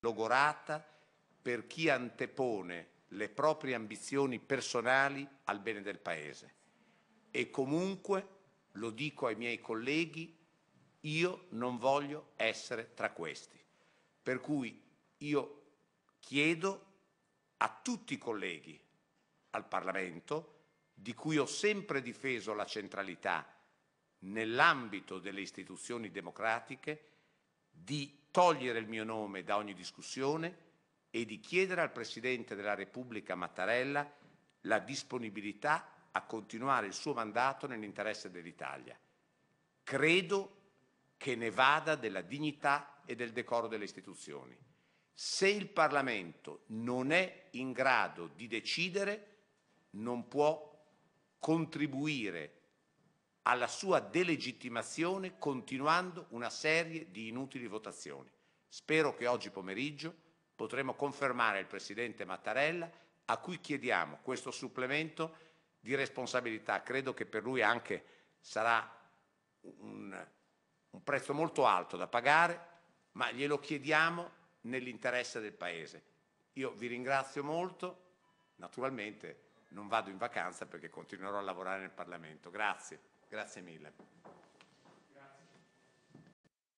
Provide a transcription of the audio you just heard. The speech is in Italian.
logorata per chi antepone le proprie ambizioni personali al bene del Paese. E comunque, lo dico ai miei colleghi, io non voglio essere tra questi. Per cui io chiedo a tutti i colleghi al Parlamento, di cui ho sempre difeso la centralità nell'ambito delle istituzioni democratiche, di togliere il mio nome da ogni discussione e di chiedere al Presidente della Repubblica Mattarella la disponibilità a continuare il suo mandato nell'interesse dell'Italia. Credo che ne vada della dignità e del decoro delle istituzioni. Se il Parlamento non è in grado di decidere, non può contribuire alla sua delegittimazione continuando una serie di inutili votazioni. Spero che oggi pomeriggio potremo confermare il Presidente Mattarella a cui chiediamo questo supplemento di responsabilità. Credo che per lui anche sarà un, un prezzo molto alto da pagare, ma glielo chiediamo nell'interesse del Paese. Io vi ringrazio molto, naturalmente non vado in vacanza perché continuerò a lavorare nel Parlamento. Grazie. Grazie mille.